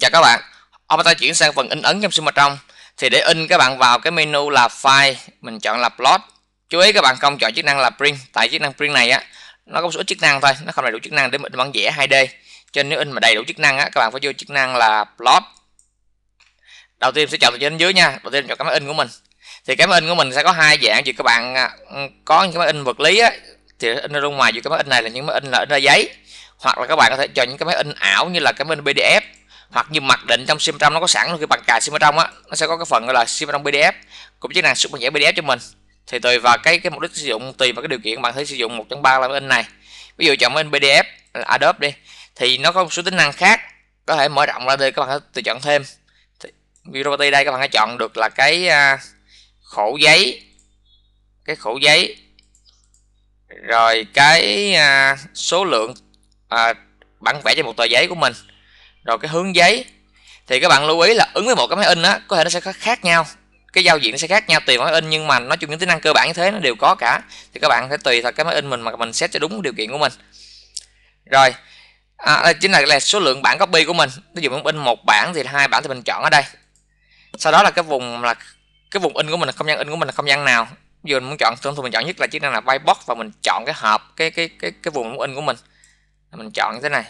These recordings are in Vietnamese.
Chào các bạn, ông ta chuyển sang phần in ấn trong sinh trong thì để in các bạn vào cái menu là file mình chọn là plot chú ý các bạn không chọn chức năng là print tại chức năng print này á nó có một số chức năng thôi nó không đầy đủ chức năng để mình in bản vẽ 2D cho nên nếu in mà đầy đủ chức năng á các bạn phải vô chức năng là plot đầu tiên sẽ chọn từ trên dưới nha đầu tiên chọn cái máy in của mình thì cái máy in của mình sẽ có hai dạng vì các bạn à, có những cái máy in vật lý á thì in ra bên ngoài vì cái máy in này là những máy in là in ra giấy hoặc là các bạn có thể chọn những cái máy in ảo như là cái máy in PDF hoặc như mặc định trong sim trong nó có sẵn luôn khi bạn cài sim trong á nó sẽ có cái phần gọi là sim trong pdf cũng chức năng xuất bản giải pdf cho mình thì tùy vào cái cái mục đích sử dụng tùy vào cái điều kiện bạn thấy sử dụng một trong ba loại inch này ví dụ chọn in pdf adobe đi thì nó có một số tính năng khác có thể mở rộng ra đây các bạn có tự chọn thêm thì, Virtuality đây các bạn có chọn được là cái uh, à, khổ giấy cái khổ giấy rồi cái uh, số lượng uh, bản vẽ trên một tờ giấy của mình rồi cái hướng giấy thì các bạn lưu ý là ứng với một cái máy in á có thể nó sẽ khác nhau cái giao diện nó sẽ khác nhau tùy máy in nhưng mà nói chung những tính năng cơ bản như thế nó đều có cả thì các bạn phải tùy theo cái máy in mình mà mình set cho đúng điều kiện của mình rồi à, đây chính là, là số lượng bản copy của mình ví dụ mình in một bản thì hai bản thì mình chọn ở đây sau đó là cái vùng là cái vùng in của mình là không gian in của mình là không gian nào ví dụ mình muốn chọn thường thường mình chọn nhất là chức năng là whitebox và mình chọn cái hộp cái cái cái cái vùng in của mình mình chọn như thế này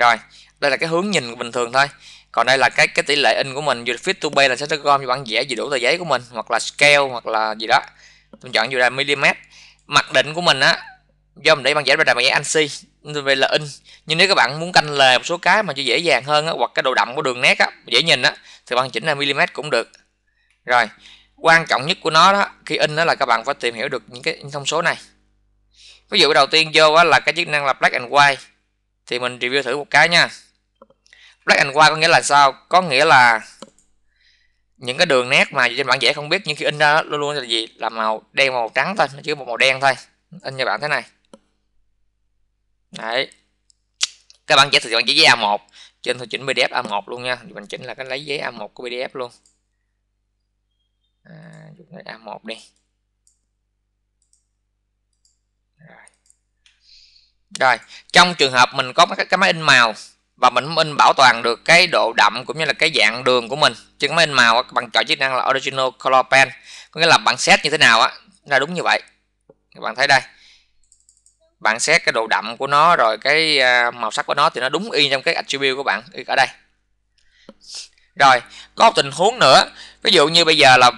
rồi đây là cái hướng nhìn bình thường thôi còn đây là cái cái tỷ lệ in của mình dù fit to pay là sẽ được gom cho bản vẽ gì đủ tờ giấy của mình hoặc là scale hoặc là gì đó mình chọn vô là mm mặc định của mình á do mình để bản vẽ ra đài bản vẽ ANSI về là in nhưng nếu các bạn muốn canh lề một số cái mà cho dễ dàng hơn á, hoặc cái độ đậm của đường nét á, dễ nhìn á thì bạn chỉnh là mm cũng được rồi quan trọng nhất của nó đó khi in đó là các bạn phải tìm hiểu được những cái thông số này ví dụ đầu tiên vô á, là cái chức năng là black and white thì mình review thử một cái nha black and white có nghĩa là sao có nghĩa là những cái đường nét mà trên bản vẽ không biết nhưng khi in ra luôn luôn là gì là màu đen màu trắng thôi nó chỉ một màu đen thôi in cho bạn thế này đấy các bạn vẽ thì bạn vẽ giấy A1 trên tôi chỉnh PDF A1 luôn nha mình chỉnh là cái lấy giấy A1 của PDF luôn à, A1 đi rồi rồi trong trường hợp mình có cái, máy in màu và mình in bảo toàn được cái độ đậm cũng như là cái dạng đường của mình chứ máy in màu bằng chọn chức năng là original color pen có nghĩa là bạn xét như thế nào á là đúng như vậy các bạn thấy đây bạn xét cái độ đậm của nó rồi cái à, màu sắc của nó thì nó đúng y trong cái attribute của bạn ở đây rồi có một tình huống nữa ví dụ như bây giờ là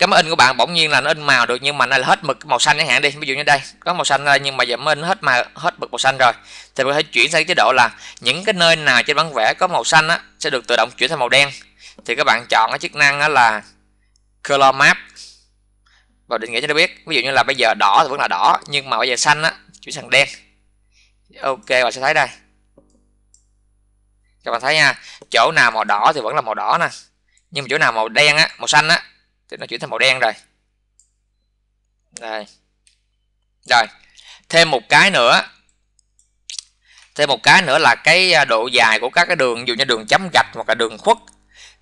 cái máy in của bạn bỗng nhiên là nó in màu được nhưng mà nó là hết mực màu xanh chẳng hạn đi ví dụ như đây có màu xanh đây nhưng mà giờ máy in hết màu hết mực màu xanh rồi thì có thể chuyển sang chế độ là những cái nơi nào trên bản vẽ có màu xanh á, sẽ được tự động chuyển sang màu đen thì các bạn chọn cái chức năng là color map và định nghĩa cho nó biết ví dụ như là bây giờ đỏ thì vẫn là đỏ nhưng mà bây giờ xanh á chuyển sang đen ok và sẽ thấy đây các bạn thấy nha chỗ nào màu đỏ thì vẫn là màu đỏ nè nhưng mà chỗ nào màu đen á màu xanh á thì nó chuyển thành màu đen rồi đây rồi thêm một cái nữa thêm một cái nữa là cái à, độ dài của các cái đường dù như đường chấm gạch hoặc là đường khuất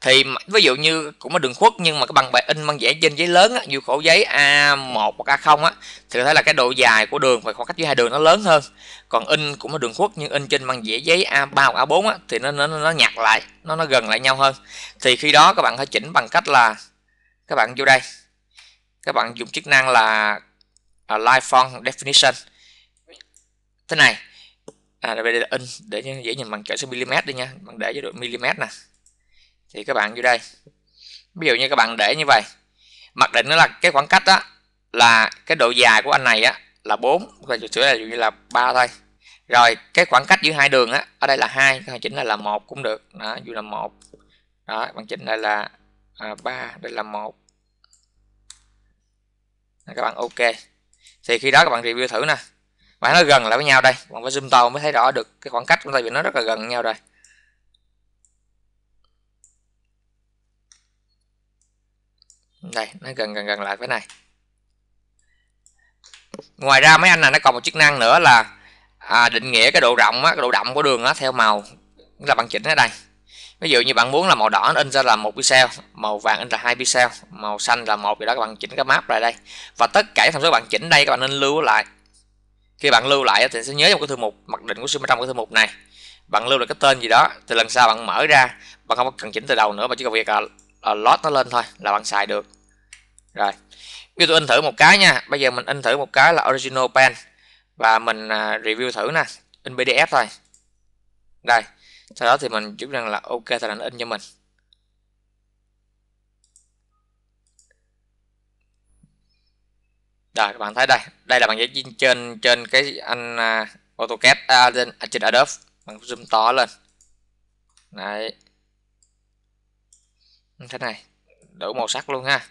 thì ví dụ như cũng là đường khuất nhưng mà cái bằng bài in bằng vẽ trên giấy lớn á, như khổ giấy A1 hoặc A0 á thì thấy là cái độ dài của đường và khoảng cách giữa hai đường nó lớn hơn còn in cũng là đường khuất nhưng in trên băng vẽ giấy A3 hoặc A4 á, thì nó, nó nó nhạt lại nó nó gần lại nhau hơn thì khi đó các bạn phải chỉnh bằng cách là các bạn vô đây các bạn dùng chức năng là uh, à, live font definition thế này à, đây là in để dễ nhìn bằng cỡ số mm đi nha bạn để chế độ mm nè thì các bạn vô đây ví dụ như các bạn để như vậy mặc định nó là cái khoảng cách đó là cái độ dài của anh này á là 4 và sửa là như là ba thôi rồi cái khoảng cách giữa hai đường á ở đây là hai các bạn chỉnh là là một cũng được đó dù là một đó bạn chỉnh đây là à, 3 đây là một các bạn ok thì khi đó các bạn review thử nè bạn nó gần lại với nhau đây bạn phải zoom to mới thấy rõ được cái khoảng cách chúng ta vì nó rất là gần nhau đây đây nó gần gần gần lại với này ngoài ra mấy anh này nó còn một chức năng nữa là à, định nghĩa cái độ rộng á, độ đậm của đường á, theo màu là bằng chỉnh ở đây ví dụ như bạn muốn là màu đỏ in ra là một pixel màu vàng in là hai pixel màu xanh là một thì đó các bạn chỉnh cái map lại đây và tất cả các thông số bạn chỉnh đây các bạn nên lưu lại khi bạn lưu lại thì sẽ nhớ trong cái thư mục mặc định của sim trong cái thư mục này bạn lưu được cái tên gì đó thì lần sau bạn mở ra bạn không cần chỉnh từ đầu nữa mà chỉ cần việc là, là lót nó lên thôi là bạn xài được rồi bây giờ tôi in thử một cái nha bây giờ mình in thử một cái là original pen và mình à, review thử nè in pdf thôi đây sau đó thì mình chức năng là ok thì ảnh in cho mình Rồi các bạn thấy đây, đây là bằng giấy in trên trên cái anh uh, AutoCAD à, trên à, trên Adobe, bằng zoom to lên. Đấy. Thế này, đủ màu sắc luôn ha. Các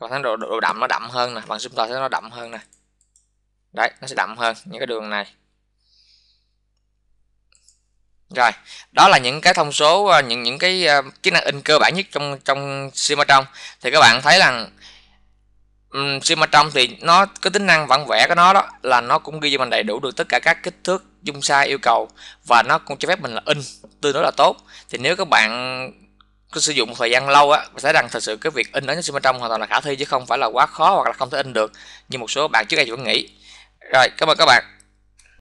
bạn thấy độ, độ đậm nó đậm hơn nè, bằng zoom to thì nó đậm hơn nè. Đấy, nó sẽ đậm hơn những cái đường này. Rồi, đó là những cái thông số ờ, những những cái ờ, kỹ năng in cơ bản nhất trong trong Simatron. Thì các bạn thấy rằng um, Simatron thì nó cái tính năng bản vẽ của nó đó là nó cũng ghi cho mình đầy đủ được tất cả các kích thước dung sai yêu cầu và nó cũng cho phép mình là in tương đối là tốt. Thì nếu các bạn cứ sử dụng một thời gian lâu á sẽ rằng thật sự cái việc in ở Simatron hoàn toàn là khả thi chứ không phải là quá khó hoặc là không thể in được như một số bạn trước đây vẫn nghĩ. Rồi, cảm ơn các bạn.